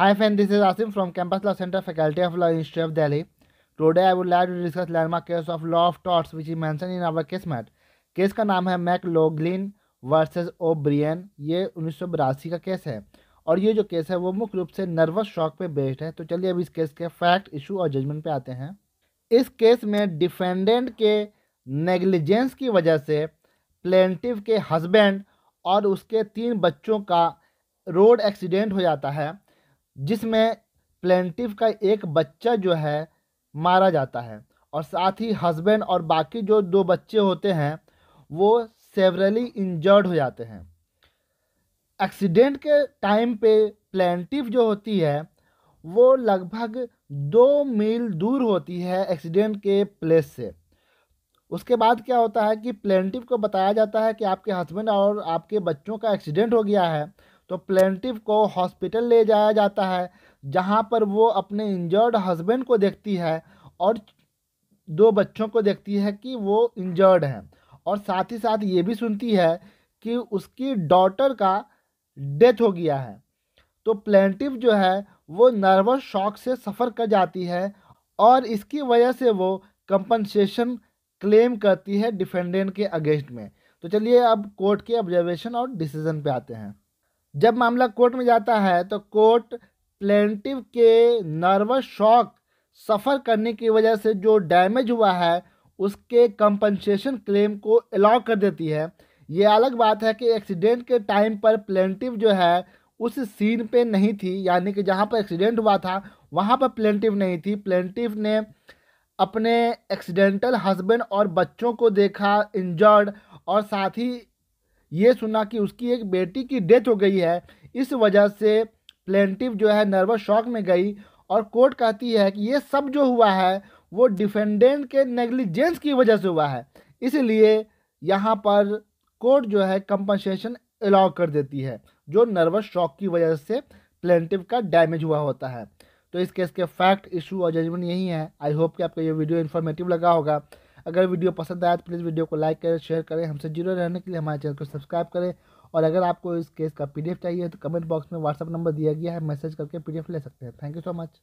high fan this is Asim from campus law centre faculty of law institute of Delhi today I would like to discuss landmark case of law of torts which is mention in our किस मैट case का नाम है McLoughlin versus O'Brian ये उन्नीस सौ का case है और ये जो केस है वो मुख्य रूप से नर्वस शॉक पर बेस्ड है तो चलिए अब इस केस के फैक्ट इशू और जजमेंट पर आते हैं इस केस में डिफेंडेंट के नेग्लिजेंस की वजह से प्लेंटिव के हस्बैंड और उसके तीन बच्चों का रोड एक्सीडेंट हो जाता है जिसमें प्लेंटिव का एक बच्चा जो है मारा जाता है और साथ ही हस्बैंड और बाकी जो दो बच्चे होते हैं वो सेवरली इंजर्ड हो जाते हैं एक्सीडेंट के टाइम पे प्लेंटिव जो होती है वो लगभग दो मील दूर होती है एक्सीडेंट के प्लेस से उसके बाद क्या होता है कि प्लेंटिव को बताया जाता है कि आपके हस्बैंड और आपके बच्चों का एक्सीडेंट हो गया है तो प्लेंटिव को हॉस्पिटल ले जाया जाता है जहाँ पर वो अपने इंजर्ड हस्बैंड को देखती है और दो बच्चों को देखती है कि वो इंजर्ड हैं और साथ ही साथ ये भी सुनती है कि उसकी डॉटर का डेथ हो गया है तो प्लेंटिव जो है वो नर्वस शॉक से सफ़र कर जाती है और इसकी वजह से वो कंपनसेशन क्लेम करती है डिफेंडेंट के अगेंस्ट में तो चलिए अब कोर्ट के ऑब्जर्वेशन और डिसीजन पे आते हैं जब मामला कोर्ट में जाता है तो कोर्ट प्लेंटिव के नर्वस शॉक सफ़र करने की वजह से जो डैमेज हुआ है उसके कंपनसेशन क्लेम को अलाउ कर देती है ये अलग बात है कि एक्सीडेंट के टाइम पर प्लेंटिव जो है उस सीन पे नहीं थी यानी कि जहाँ पर एक्सीडेंट हुआ था वहाँ पर प्लेंटिव नहीं थी प्लेंटिव ने अपने एक्सीडेंटल हस्बैंड और बच्चों को देखा इंजर्ड और साथ ही ये सुना कि उसकी एक बेटी की डेथ हो गई है इस वजह से प्लेंटिव जो है नर्वस शॉक में गई और कोर्ट कहती है कि ये सब जो हुआ है वो डिफेंडेंट के नेग्लिजेंस की वजह से हुआ है इसलिए यहाँ पर कोर्ट जो है कंपनसेशन अलाउ कर देती है जो नर्वस शॉक की वजह से प्लेंटिव का डैमेज हुआ होता है तो इस केस के फैक्ट इशू और जजमेंट यही है आई होप कि आपको ये वीडियो इन्फॉर्मेटिव लगा होगा अगर वीडियो पसंद आया तो प्लीज़ वीडियो को लाइक करें शेयर करें हमसे जुड़े रहने के लिए हमारे चैनल को सब्सक्राइब करें और अगर आपको इस केस का पीडीएफ चाहिए तो कमेंट बॉक्स में व्हाट्सअप नंबर दिया गया है मैसेज करके पीडीएफ ले सकते हैं थैंक यू सो मच